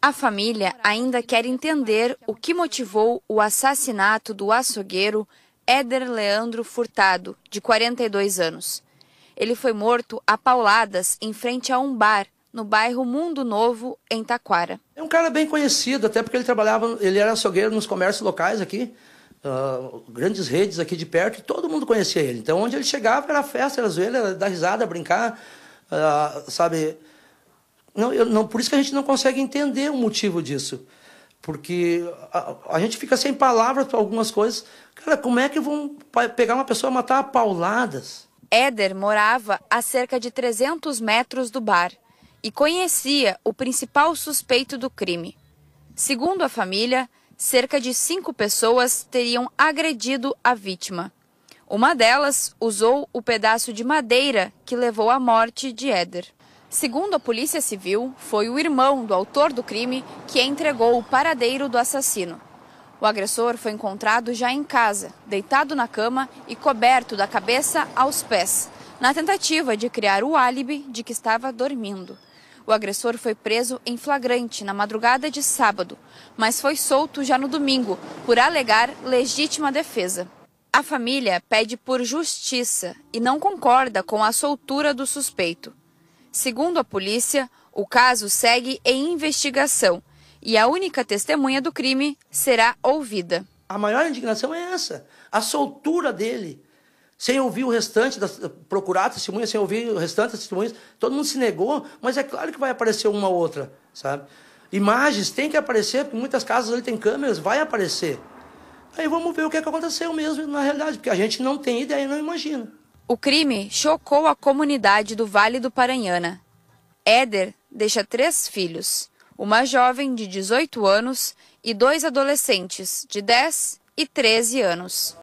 A família ainda quer entender o que motivou o assassinato do açougueiro Éder Leandro Furtado, de 42 anos. Ele foi morto a pauladas em frente a um bar no bairro Mundo Novo, em Taquara. É um cara bem conhecido, até porque ele trabalhava, ele era açougueiro nos comércios locais aqui, uh, grandes redes aqui de perto, e todo mundo conhecia ele. Então, onde ele chegava era festa, era zoeira, era dar risada, brincar, uh, sabe não, eu, não, por isso que a gente não consegue entender o motivo disso. Porque a, a gente fica sem palavras para algumas coisas. Cara, como é que vão pegar uma pessoa e matar a pauladas? Éder morava a cerca de 300 metros do bar e conhecia o principal suspeito do crime. Segundo a família, cerca de cinco pessoas teriam agredido a vítima. Uma delas usou o pedaço de madeira que levou à morte de Éder. Segundo a Polícia Civil, foi o irmão do autor do crime que entregou o paradeiro do assassino. O agressor foi encontrado já em casa, deitado na cama e coberto da cabeça aos pés, na tentativa de criar o álibi de que estava dormindo. O agressor foi preso em flagrante na madrugada de sábado, mas foi solto já no domingo por alegar legítima defesa. A família pede por justiça e não concorda com a soltura do suspeito. Segundo a polícia, o caso segue em investigação e a única testemunha do crime será ouvida. A maior indignação é essa, a soltura dele. Sem ouvir o restante, das, procurar testemunhas, sem ouvir o restante das testemunhas, todo mundo se negou, mas é claro que vai aparecer uma ou outra, sabe? Imagens tem que aparecer, porque muitas casas ali tem câmeras, vai aparecer. Aí vamos ver o que, é que aconteceu mesmo na realidade, porque a gente não tem ideia, não imagina. O crime chocou a comunidade do Vale do Paranhana. Éder deixa três filhos: uma jovem de 18 anos e dois adolescentes de 10 e 13 anos.